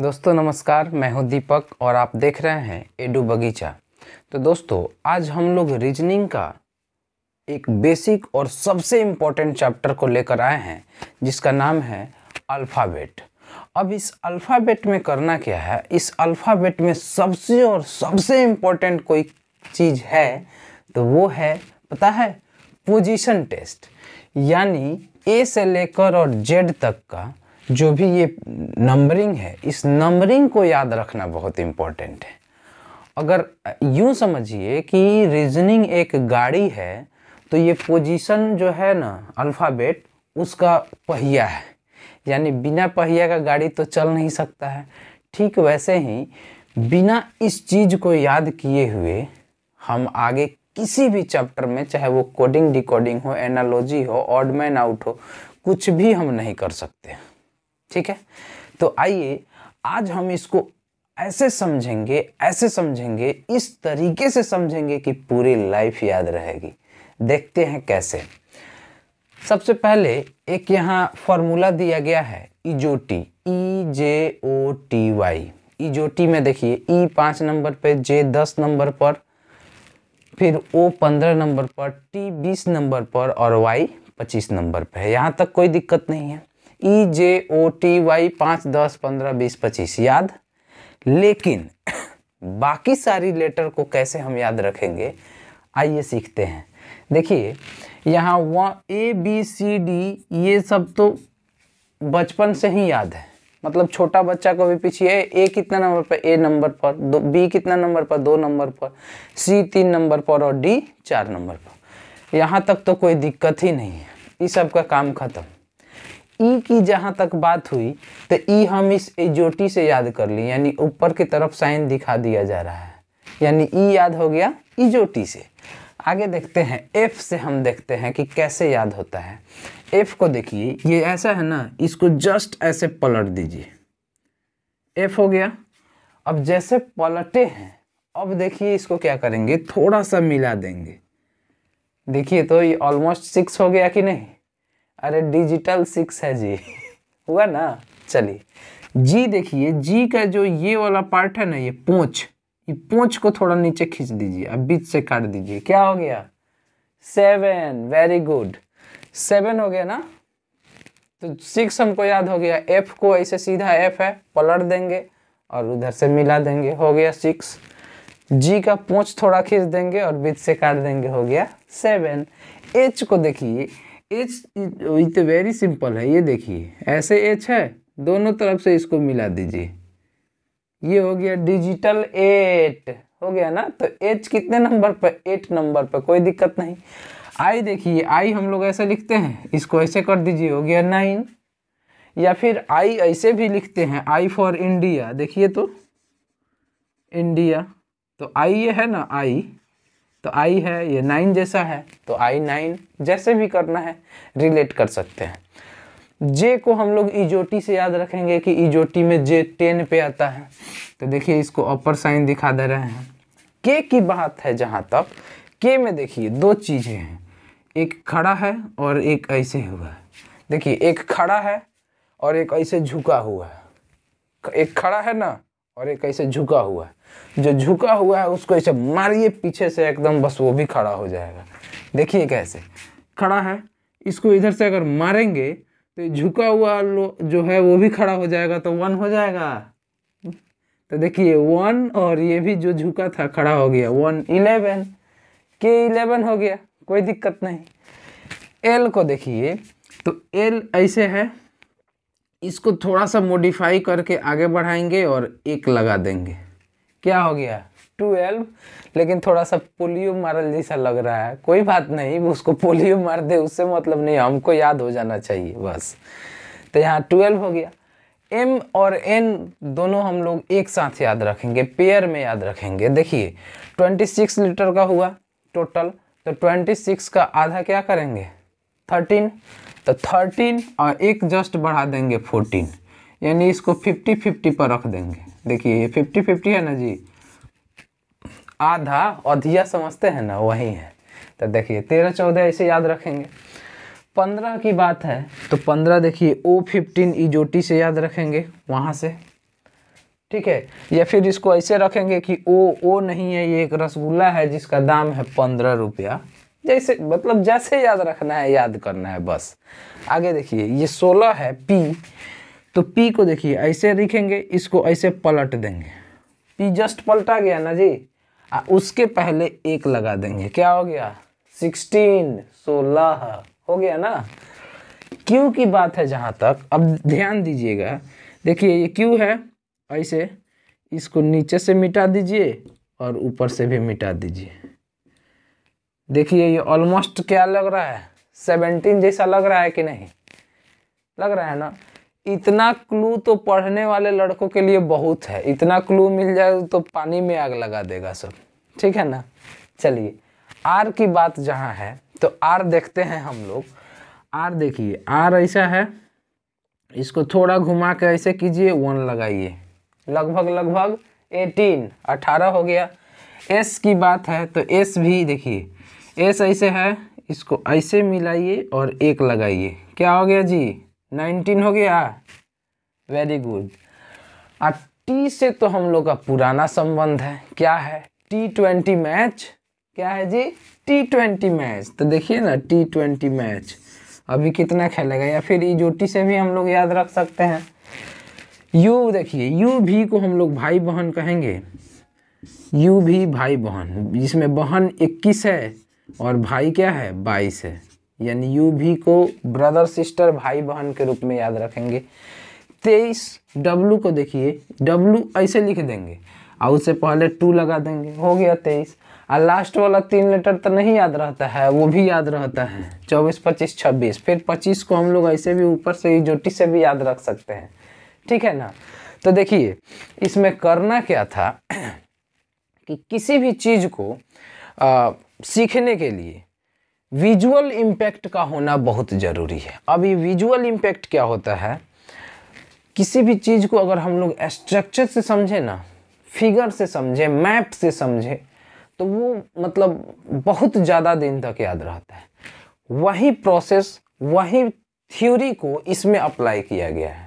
दोस्तों नमस्कार मैं हूं दीपक और आप देख रहे हैं एडू बगीचा तो दोस्तों आज हम लोग रीजनिंग का एक बेसिक और सबसे इम्पोर्टेंट चैप्टर को लेकर आए हैं जिसका नाम है अल्फ़ाबेट अब इस अल्फ़ाबेट में करना क्या है इस अल्फ़ाबेट में सबसे और सबसे इम्पोर्टेंट कोई चीज़ है तो वो है पता है पोजिशन टेस्ट यानी ए से लेकर और जेड तक का जो भी ये नंबरिंग है इस नंबरिंग को याद रखना बहुत इम्पॉर्टेंट है अगर यूँ समझिए कि रीजनिंग एक गाड़ी है तो ये पोजीशन जो है ना अल्फ़ाबेट उसका पहिया है यानी बिना पहिया का गाड़ी तो चल नहीं सकता है ठीक वैसे ही बिना इस चीज़ को याद किए हुए हम आगे किसी भी चैप्टर में चाहे वो कोडिंग डिकोडिंग हो एनालॉजी हो ऑडमैन आउट हो कुछ भी हम नहीं कर सकते ठीक है तो आइए आज हम इसको ऐसे समझेंगे ऐसे समझेंगे इस तरीके से समझेंगे कि पूरी लाइफ याद रहेगी देखते हैं कैसे सबसे पहले एक यहाँ फॉर्मूला दिया गया है इजोटी ई जे ओ टी वाई इजोटी में देखिए ई e पाँच नंबर पे जे दस नंबर पर फिर ओ पंद्रह नंबर पर टी बीस नंबर पर और वाई पच्चीस नंबर पर है यहाँ तक कोई दिक्कत नहीं है ई जे ओ टी वाई पाँच दस पंद्रह बीस पच्चीस याद लेकिन बाकी सारी लेटर को कैसे हम याद रखेंगे आइए सीखते हैं देखिए यहाँ व ए बी सी डी ये सब तो बचपन से ही याद है मतलब छोटा बच्चा को भी पीछे ए कितना नंबर पर ए नंबर पर दो बी कितना नंबर पर दो नंबर पर सी तीन नंबर पर और डी चार नंबर पर यहाँ तक तो कोई दिक्कत ही नहीं है इस सब का काम खत्म ई की जहाँ तक बात हुई तो ई हम इस एजोटी से याद कर ली यानी ऊपर की तरफ साइन दिखा दिया जा रहा है यानी ई याद हो गया इजोटी से आगे देखते हैं एफ से हम देखते हैं कि कैसे याद होता है एफ को देखिए ये ऐसा है ना इसको जस्ट ऐसे पलट दीजिए एफ हो गया अब जैसे पलटे हैं अब देखिए इसको क्या करेंगे थोड़ा सा मिला देंगे देखिए तो ये ऑलमोस्ट सिक्स हो गया कि नहीं अरे डिजिटल सिक्स है जी हुआ ना चलिए जी देखिए जी का जो ये वाला पार्ट है ना ये पूछ ये पूछ को थोड़ा नीचे खींच दीजिए अब बीच से काट दीजिए क्या हो गया सेवन वेरी गुड सेवन हो गया ना तो सिक्स हमको याद हो गया एफ को ऐसे सीधा एफ है पलट देंगे और उधर से मिला देंगे हो गया सिक्स जी का पूछ थोड़ा खींच देंगे और बीच से काट देंगे हो गया सेवन एच को देखिए एच इट वेरी सिंपल है ये देखिए ऐसे एच है दोनों तरफ से इसको मिला दीजिए ये हो गया डिजिटल एट हो गया ना तो एच कितने नंबर पर एट नंबर पर कोई दिक्कत नहीं आई देखिए आई हम लोग ऐसे लिखते हैं इसको ऐसे कर दीजिए हो गया नाइन या फिर आई ऐसे भी लिखते हैं आई फॉर इंडिया देखिए तो इंडिया तो आई ये है ना आई तो आई है ये नाइन जैसा है तो आई नाइन जैसे भी करना है रिलेट कर सकते हैं जे को हम लोग इजोटी e से याद रखेंगे कि इजोटी e में जे टेन पे आता है तो देखिए इसको अपर साइन दिखा दे रहे हैं के की बात है जहाँ तक के में देखिए दो चीज़ें हैं एक खड़ा है और एक ऐसे हुआ है देखिए एक खड़ा है और एक ऐसे झुका हुआ है एक खड़ा है ना और एक ऐसे झुका हुआ है जो झुका हुआ है उसको ऐसे मारिए पीछे से एकदम बस वो भी खड़ा हो जाएगा देखिए कैसे खड़ा है इसको इधर से अगर मारेंगे तो झुका हुआ जो है वो भी खड़ा हो जाएगा तो वन हो जाएगा तो देखिए वन और ये भी जो झुका था खड़ा हो गया वन इलेवन के इलेवन हो गया कोई दिक्कत नहीं एल को देखिए तो एल ऐसे है इसको थोड़ा सा मॉडिफाई करके आगे बढ़ाएंगे और एक लगा देंगे क्या हो गया ट्वेल्व लेकिन थोड़ा सा पोलियो मारल जैसा लग रहा है कोई बात नहीं उसको पोलियो मार दे उससे मतलब नहीं हमको याद हो जाना चाहिए बस तो यहाँ ट्वेल्व हो गया एम और एन दोनों हम लोग एक साथ याद रखेंगे पेयर में याद रखेंगे देखिए ट्वेंटी सिक्स लीटर का हुआ टोटल तो ट्वेंटी सिक्स का आधा क्या करेंगे थर्टीन तो थर्टीन और एक जस्ट बढ़ा देंगे फोर्टीन यानी इसको फिफ्टी फिफ्टी पर रख देंगे देखिए फिफ्टी फिफ्टी है ना जी आधा अधिया समझते हैं ना वही है तो देखिए तेरह चौदह ऐसे याद रखेंगे पंद्रह की बात है तो पंद्रह देखिए ओ फिफ्टीन ई टी से याद रखेंगे वहाँ से ठीक है या फिर इसको ऐसे रखेंगे कि ओ ओ नहीं है ये एक रसगुल्ला है जिसका दाम है पंद्रह रुपया जैसे मतलब जैसे याद रखना है याद करना है बस आगे देखिए ये सोलह है पी तो पी को देखिए ऐसे लिखेंगे इसको ऐसे पलट देंगे पी जस्ट पलटा गया ना जी आ, उसके पहले एक लगा देंगे क्या हो गया सिक्सटीन सोलह हो गया ना क्यू की बात है जहाँ तक अब ध्यान दीजिएगा देखिए ये क्यू है ऐसे इसको नीचे से मिटा दीजिए और ऊपर से भी मिटा दीजिए देखिए ये ऑलमोस्ट क्या लग रहा है सेवनटीन जैसा लग रहा है कि नहीं लग रहा है ना इतना क्लू तो पढ़ने वाले लड़कों के लिए बहुत है इतना क्लू मिल जाए तो पानी में आग लगा देगा सब ठीक है ना चलिए आर की बात जहाँ है तो आर देखते हैं हम लोग आर देखिए आर ऐसा है इसको थोड़ा घुमा के ऐसे कीजिए वन लगाइए लगभग लगभग एटीन अठारह हो गया एस की बात है तो एस भी देखिए एस ऐसे है इसको ऐसे मिलाइए और एक लगाइए क्या हो गया जी नाइनटीन हो गया वेरी गुड और टी से तो हम लोग का पुराना संबंध है क्या है टी ट्वेंटी मैच क्या है जी टी ट्वेंटी मैच तो देखिए ना टी ट्वेंटी मैच अभी कितना खेलेगा या फिर इजोटी से भी हम लोग याद रख सकते हैं यू देखिए यू भी को हम लोग भाई बहन कहेंगे यू भी भाई बहन जिसमें बहन इक्कीस है और भाई क्या है बाईस है यानी यू भी को ब्रदर सिस्टर भाई बहन के रूप में याद रखेंगे तेईस डब्लू को देखिए डब्लू ऐसे लिख देंगे और उससे पहले टू लगा देंगे हो गया तेईस और लास्ट वाला तीन लेटर तो नहीं याद रहता है वो भी याद रहता है चौबीस पच्चीस छब्बीस फिर पच्चीस को हम लोग ऐसे भी ऊपर से जोटी से भी याद रख सकते हैं ठीक है ना तो देखिए इसमें करना क्या था कि किसी भी चीज़ को सीखने के लिए विजुअल इम्पैक्ट का होना बहुत ज़रूरी है अब ये विजुअल इम्पैक्ट क्या होता है किसी भी चीज़ को अगर हम लोग स्ट्रक्चर से समझे ना फिगर से समझे मैप से समझे तो वो मतलब बहुत ज़्यादा दिन तक याद रहता है वही प्रोसेस वही थ्योरी को इसमें अप्लाई किया गया है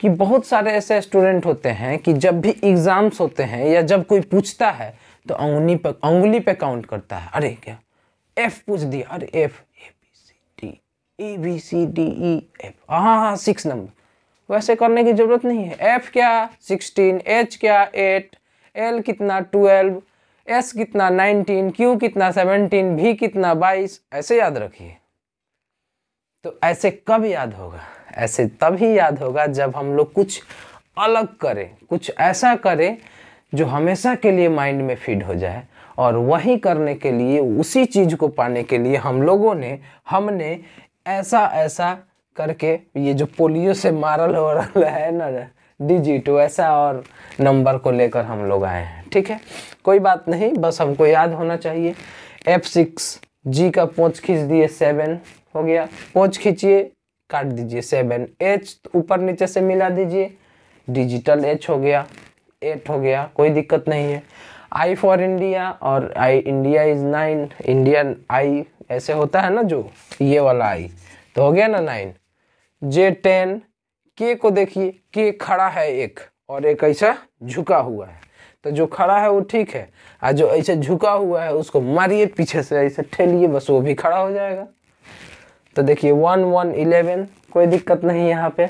कि बहुत सारे ऐसे स्टूडेंट होते हैं कि जब भी एग्ज़ाम्स होते हैं या जब कोई पूछता है तो अंगुली पर अंगुली पे काउंट करता है अरे क्या एफ पूछ दिया अरे F A B C D A B C D E F हाँ हाँ सिक्स हाँ, नंबर वैसे करने की ज़रूरत नहीं है एफ क्या सिक्सटीन एच क्या एट एल कितना ट्वेल्व एस कितना नाइनटीन क्यू कितना सेवनटीन भी कितना बाईस ऐसे याद रखिए तो ऐसे कब याद होगा ऐसे तभी याद होगा जब हम लोग कुछ अलग करें कुछ ऐसा करें जो हमेशा के लिए माइंड में फीड हो जाए और वही करने के लिए उसी चीज़ को पाने के लिए हम लोगों ने हमने ऐसा ऐसा करके ये जो पोलियो से मारल हो रहा है ना डिजिट वैसा और नंबर को लेकर हम लोग आए हैं ठीक है कोई बात नहीं बस हमको याद होना चाहिए एफ सिक्स जी का पोच खींच दिए सेवन हो गया पोच खींचिए काट दीजिए सेवन एच ऊपर नीचे से मिला दीजिए डिजिटल एच हो गया एट हो गया कोई दिक्कत नहीं है आई फॉर इंडिया और I India is nine Indian I ऐसे होता है ना जो ये वाला आई तो हो गया ना नाइन जे टेन के को देखिए के खड़ा है एक और एक ऐसा झुका हुआ है तो जो खड़ा है वो ठीक है और जो ऐसे झुका हुआ है उसको मारिए पीछे से ऐसे ठेलिए बस वो भी खड़ा हो जाएगा तो देखिए वन वन इलेवन कोई दिक्कत नहीं यहाँ पे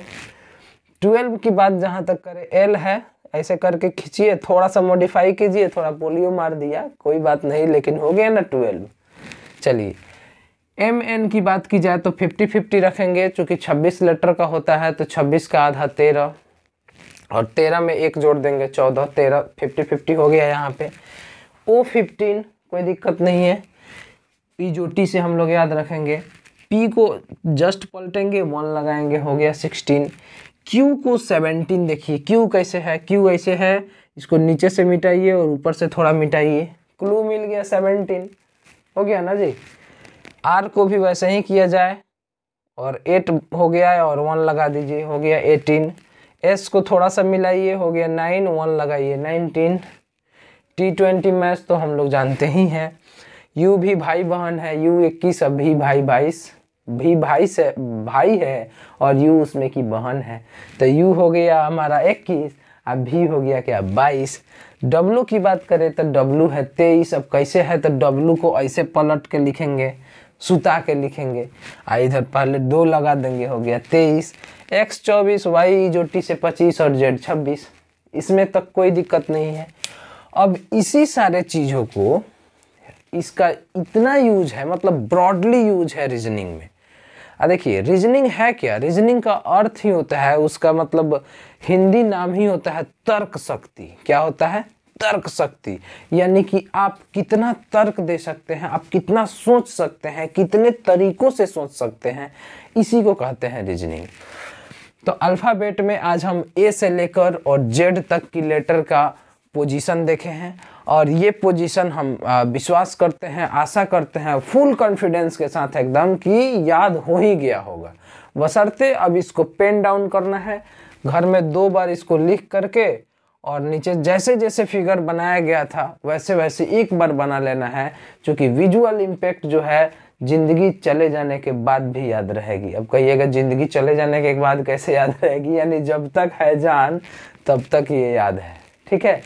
ट्वेल्व की बात जहाँ तक करें एल है ऐसे करके खींचिए थोड़ा सा मॉडिफाई कीजिए थोड़ा पोलियो मार दिया कोई बात नहीं लेकिन हो गया ना ट्वेल्व चलिए एम एन की बात की जाए तो फिफ्टी फिफ्टी रखेंगे चूँकि छब्बीस लेटर का होता है तो छब्बीस का आधा तेरह और तेरह में एक जोड़ देंगे चौदह तेरह फिफ्टी फिफ्टी हो गया यहाँ पे ओ फिफ्टीन कोई दिक्कत नहीं है पी जो टी से हम लोग याद रखेंगे पी को जस्ट पलटेंगे वन लगाएंगे हो गया सिक्सटीन क्यू को 17 देखिए क्यू कैसे है क्यू ऐसे है इसको नीचे से मिटाइए और ऊपर से थोड़ा मिटाइए क्लू मिल गया 17 हो गया ना जी आर को भी वैसे ही किया जाए और एट हो गया है और वन लगा दीजिए हो गया एटीन एस को थोड़ा सा मिलाइए हो गया नाइन वन लगाइए नाइनटीन टी ट्वेंटी मैच तो हम लोग जानते ही हैं यू भी भाई बहन है यू इक्कीस अभी भाई बाईस भी भाई से भाई है और यू उसमें की बहन है तो यू हो गया हमारा इक्कीस और भी हो गया क्या बाईस डब्लू की बात करें तो डब्लू है तेईस अब कैसे है तो डब्लू को ऐसे पलट के लिखेंगे सुता के लिखेंगे आ इधर पहले दो लगा देंगे हो गया तेईस एक्स चौबीस वाई जो टी से पच्चीस और जेड छब्बीस इसमें तक कोई दिक्कत नहीं है अब इसी सारे चीज़ों को इसका इतना यूज है मतलब ब्रॉडली यूज है रीजनिंग में देखिए रीजनिंग है क्या रीजनिंग का अर्थ ही होता है उसका मतलब हिंदी नाम ही होता है तर्क शक्ति क्या होता है तर्क शक्ति यानी कि आप कितना तर्क दे सकते हैं आप कितना सोच सकते हैं कितने तरीकों से सोच सकते हैं इसी को कहते हैं रीजनिंग तो अल्फ़ाबेट में आज हम ए से लेकर और जेड तक की लेटर का पोजीशन देखे हैं और ये पोजीशन हम विश्वास करते हैं आशा करते हैं फुल कॉन्फिडेंस के साथ एकदम कि याद हो ही गया होगा बसरते अब इसको पेन डाउन करना है घर में दो बार इसको लिख करके और नीचे जैसे जैसे फिगर बनाया गया था वैसे वैसे एक बार बना लेना है क्योंकि विजुअल इम्पैक्ट जो है ज़िंदगी चले जाने के बाद भी याद रहेगी अब कहिएगा ज़िंदगी चले जाने के बाद कैसे याद रहेगी यानी जब तक है जान तब तक ये याद है ठीक है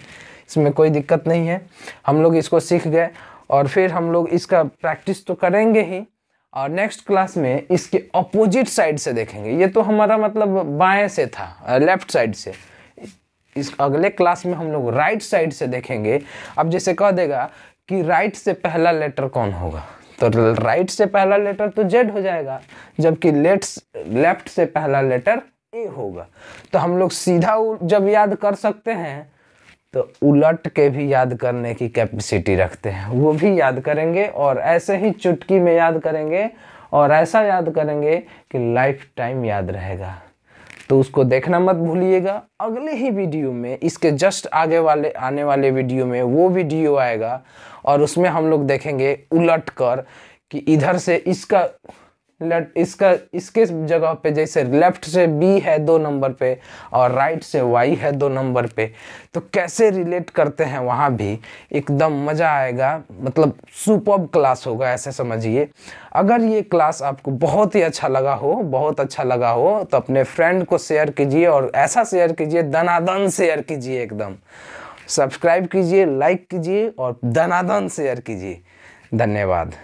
इसमें कोई दिक्कत नहीं है हम लोग इसको सीख गए और फिर हम लोग इसका प्रैक्टिस तो करेंगे ही और नेक्स्ट क्लास में इसके अपोजिट साइड से देखेंगे ये तो हमारा मतलब बाएं से था लेफ्ट साइड से इस अगले क्लास में हम लोग राइट साइड से देखेंगे अब जैसे कह देगा कि राइट से पहला लेटर कौन होगा तो राइट से पहला लेटर तो जेड हो जाएगा जबकि लेट लेफ्ट से पहला लेटर ए होगा तो हम लोग सीधा जब याद कर सकते हैं तो उलट के भी याद करने की कैपेसिटी रखते हैं वो भी याद करेंगे और ऐसे ही चुटकी में याद करेंगे और ऐसा याद करेंगे कि लाइफ टाइम याद रहेगा तो उसको देखना मत भूलिएगा अगले ही वीडियो में इसके जस्ट आगे वाले आने वाले वीडियो में वो वीडियो आएगा और उसमें हम लोग देखेंगे उलट कर कि इधर से इसका लेट इसका इसके जगह पे जैसे लेफ्ट से बी है दो नंबर पे और राइट से वाई है दो नंबर पे तो कैसे रिलेट करते हैं वहाँ भी एकदम मज़ा आएगा मतलब सुपर क्लास होगा ऐसे समझिए अगर ये क्लास आपको बहुत ही अच्छा लगा हो बहुत अच्छा लगा हो तो अपने फ्रेंड को शेयर कीजिए और ऐसा शेयर कीजिए दनादन शेयर कीजिए एकदम सब्सक्राइब कीजिए लाइक कीजिए और दनादन शेयर कीजिए धन्यवाद